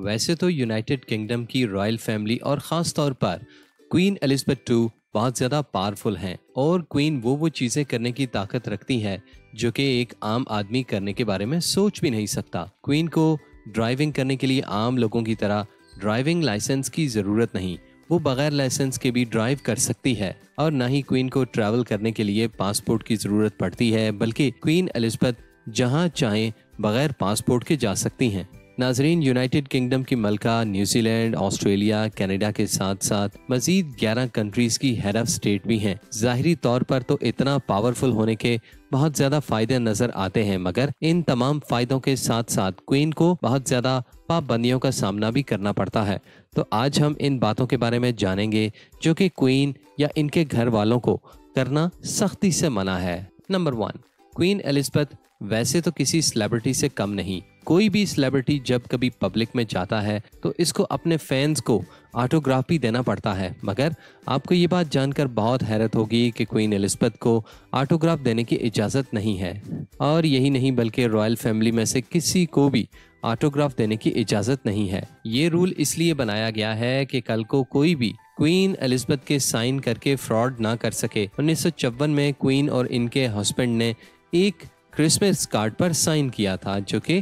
वैसे तो United Kingdom की रॉयल फैमिली और ख़ास तौर पर क्वीन एलिजबेथ टू बहुत ज़्यादा पावरफुल हैं और क्वीन वो वो चीज़ें करने की ताकत रखती हैं जो कि एक आम आदमी करने के बारे में सोच भी नहीं सकता क्वीन को ड्राइविंग करने के लिए आम लोगों की तरह ड्राइविंग लाइसेंस की ज़रूरत नहीं वो बगैर लाइसेंस के भी ड्राइव कर सकती है और ना ही क्वीन को ट्रैवल करने के लिए पासपोर्ट की ज़रूरत पड़ती है बल्कि क्वीन एलिजबेथ जहाँ चाहें बगैर पासपोर्ट के जा सकती हैं नाजरीन यूनाइटेड किंगडम की मलका न्यूजीलैंड ऑस्ट्रेलिया कनाडा के साथ साथ मजीद 11 कंट्रीज की हेड ऑफ स्टेट भी हैं जाहरी तौर पर तो इतना पावरफुल होने के बहुत ज्यादा फायदे नजर आते हैं मगर इन तमाम फायदों के साथ साथ क्वीन को बहुत ज्यादा पाबंदियों का सामना भी करना पड़ता है तो आज हम इन बातों के बारे में जानेंगे जो कि क्वीन या इनके घर वालों को करना सख्ती से मना है नंबर वन क्वीन एलिजबेथ वैसे तो किसी सेलिब्रिटी से कम नहीं कोई भी सेलिब्रिटी जब कभी पब्लिक में जाता है तो इसको अपने फैंस को ऑटोग्राफ भी देना पड़ता है मगर आपको ये बात जानकर बहुत हैरत होगी कि क्वीन एलिजबेथ को ऑटोग्राफ देने की इजाज़त नहीं है और यही नहीं बल्कि रॉयल फैमिली में से किसी को भी ऑटोग्राफ देने की इजाज़त नहीं है ये रूल इसलिए बनाया गया है कि कल को कोई भी क्वीन एलिजबेथ के साइन करके फ्रॉड ना कर सके उन्नीस में क्वीन और इनके हस्बैंड ने एक क्रिसमस कार्ड पर साइन किया था जो कि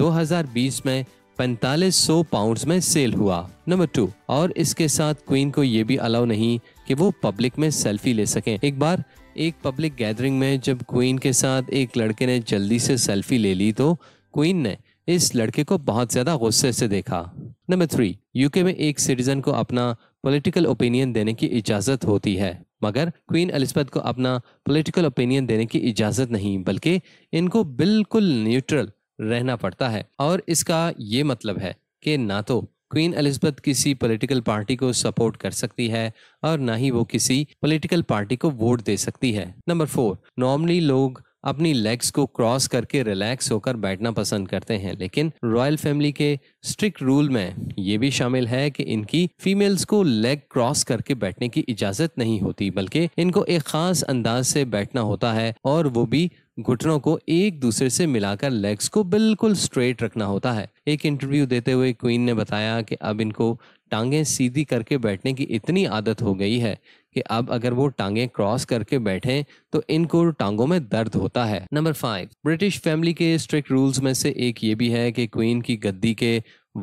2020 में 4500 पाउंड्स में सेल हुआ नंबर टू और इसके साथ क्वीन को ये भी अलाउ नहीं कि वो पब्लिक में सेल्फी ले सके एक बार एक पब्लिक गैदरिंग में जब क्वीन के साथ एक लड़के ने जल्दी से सेल्फी ले ली तो क्वीन ने इस लड़के को बहुत ज़्यादा गुस्से से देखा नंबर थ्री यूके में एक सिटीजन को अपना पॉलिटिकल ओपिनियन देने की इजाज़त होती है मगर क्वीन अलिस्बत को अपना पॉलिटिकल ओपिनियन देने की इजाज़त नहीं बल्कि इनको बिल्कुल न्यूट्रल रहना पड़ता है और इसका ये मतलब है कि ना तो क्वीन अलिस्बत किसी पॉलिटिकल पार्टी को सपोर्ट कर सकती है और ना ही वो किसी पॉलिटिकल पार्टी को वोट दे सकती है नंबर फोर नॉर्मली लोग अपनी लेग्स को क्रॉस करके रिलैक्स होकर बैठना पसंद करते हैं लेकिन रॉयल फैमिली के स्ट्रिक्ट रूल में ये भी शामिल है कि इनकी फीमेल्स को लेग क्रॉस करके बैठने की इजाजत नहीं होती बल्कि इनको एक खास अंदाज से बैठना होता है और वो भी घुटनों को एक दूसरे से मिलाकर लेग्स को बिल्कुल स्ट्रेट रखना होता है एक इंटरव्यू देते हुए क्वीन ने बताया कि अब इनको टांगें सीधी करके बैठने की इतनी आदत हो गई है कि अब अगर वो टांगे क्रॉस करके बैठे तो इनको टांगों में दर्द होता है नंबर फाइव ब्रिटिश फैमिली के स्ट्रिक्ट रूल्स में से एक ये भी है कि क्वीन की गद्दी के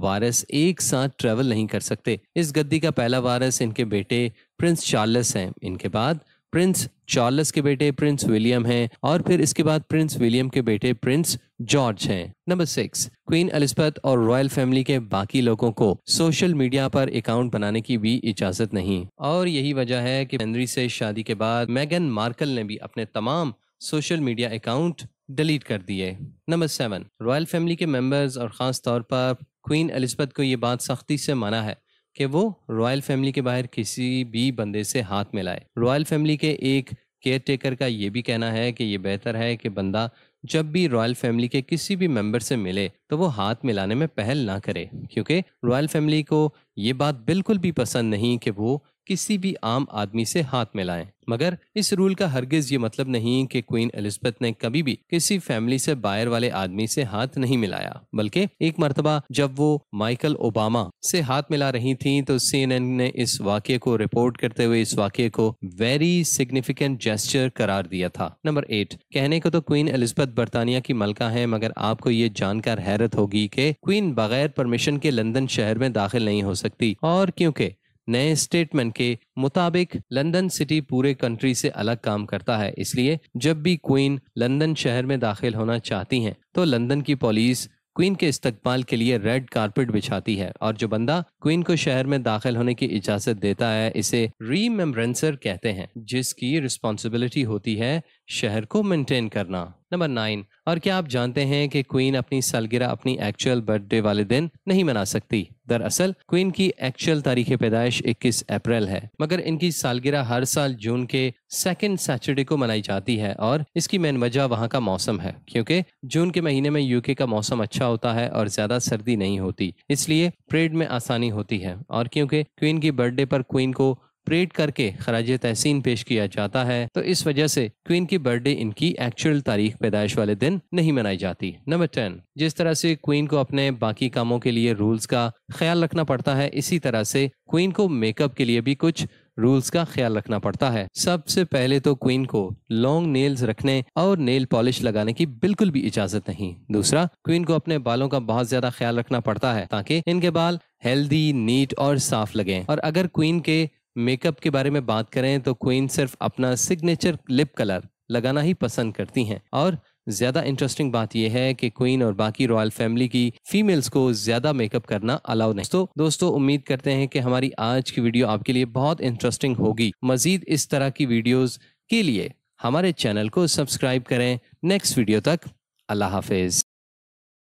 वारस एक साथ ट्रेवल नहीं कर सकते इस गद्दी का पहला वारस इनके बेटे प्रिंस चार्लस हैं इनके बाद प्रिंस चार्ल्स के बेटे प्रिंस विलियम हैं और फिर इसके बाद प्रिंस विलियम के बेटे प्रिंस जॉर्ज हैं नंबर सिक्स क्वीन अलिस्पत और रॉयल फैमिली के बाकी लोगों को सोशल मीडिया पर अकाउंट बनाने की भी इजाजत नहीं और यही वजह है कि हेनरी से शादी के बाद मैगन मार्कल ने भी अपने तमाम सोशल मीडिया अकाउंट डिलीट कर दिए नंबर सेवन रॉयल फैमिली के मेंबर्स और ख़ास तौर पर क्वीन अलिस्पत को ये बात सख्ती से माना है कि वो रॉयल फैमिली के बाहर किसी भी बंदे से हाथ मिलाए रॉयल फैमिली के एक केयर टेकर का ये भी कहना है कि ये बेहतर है कि बंदा जब भी रॉयल फैमिली के किसी भी मेंबर से मिले तो वो हाथ मिलाने में पहल ना करे क्योंकि रॉयल फैमिली को ये बात बिल्कुल भी पसंद नहीं कि वो किसी भी आम आदमी से हाथ मिलाएं मगर इस रूल का हरगिज ये मतलब नहीं कि क्वीन एलिजबेथ ने कभी भी किसी फैमिली से बाहर वाले आदमी से हाथ नहीं मिलाया बल्कि एक मरतबा जब वो माइकल ओबामा से हाथ मिला रही थी तो सीएनएन ने इस वाक्य को रिपोर्ट करते हुए इस वाक्य को वेरी सिग्निफिकेंट जेस्टर करार दिया था नंबर एट कहने को तो क्वीन एलिजबेथ बर्तानिया की मलका है मगर आपको ये जानकर हैरत होगी की क्वीन बगैर परमिशन के लंदन शहर में दाखिल नहीं हो सकती और क्यूँकी नए स्टेटमेंट के मुताबिक लंदन सिटी पूरे कंट्री से अलग काम करता है इसलिए जब भी क्वीन लंदन शहर में दाखिल होना चाहती हैं तो लंदन की पुलिस क्वीन के इस्तकबाल के लिए रेड कारपेट बिछाती है और जो बंदा क्वीन को शहर में दाखिल होने की इजाजत देता है इसे रीमेम्बरेंसर कहते हैं जिसकी रिस्पॉन्सिबिलिटी होती है शहर को मेंटेन करना नंबर नाइन और क्या आप जानते हैं कि क्वीन अपनी सालगिरह अपनी एक्चुअल बर्थडे वाले दिन नहीं मना सकती दरअसल क्वीन की एक्चुअल तारीख पैदाइश 21 अप्रैल है मगर इनकी सालगिरह हर साल जून के सेकेंड सैटरडे को मनाई जाती है और इसकी मेन वजह वहाँ का मौसम है क्योंकि जून के महीने में यूके का मौसम अच्छा होता है और ज्यादा सर्दी नहीं होती इसलिए परेड में आसानी होती है और क्योंकि क्वीन की बर्थडे पर क्वीन को परेड करके खराज तहसीन पेश किया जाता है तो इस वजह से क्वीन की बर्थडे इनकी एक्चुअल तारीख पैदाइश वाले दिन नहीं मनाई जाती नंबर टेन जिस तरह से क्वीन को अपने बाकी कामों के लिए रूल्स का ख्याल रखना पड़ता है इसी तरह से क्वीन को मेकअप के लिए भी कुछ रूल्स का ख्याल रखना पड़ता है सबसे पहले तो क्वीन को लॉन्ग नेल्स रखने और नेल पॉलिश लगाने की बिल्कुल भी इजाजत नहीं दूसरा क्वीन को अपने बालों का बहुत ज्यादा ख्याल रखना पड़ता है ताकि इनके बाल हेल्दी नीट और साफ लगें और अगर क्वीन के मेकअप के बारे में बात करें तो क्वीन सिर्फ अपना सिग्नेचर लिप कलर लगाना ही पसंद करती हैं और ज्यादा इंटरेस्टिंग बात यह है कि क्वीन और बाकी रॉयल फैमिली की फीमेल्स को ज्यादा मेकअप करना अलाउ नहीं तो दोस्तों उम्मीद करते हैं कि हमारी आज की वीडियो आपके लिए बहुत इंटरेस्टिंग होगी मजीद इस तरह की वीडियोस के लिए हमारे चैनल को सब्सक्राइब करें नेक्स्ट वीडियो तक अल्लाह हाफिज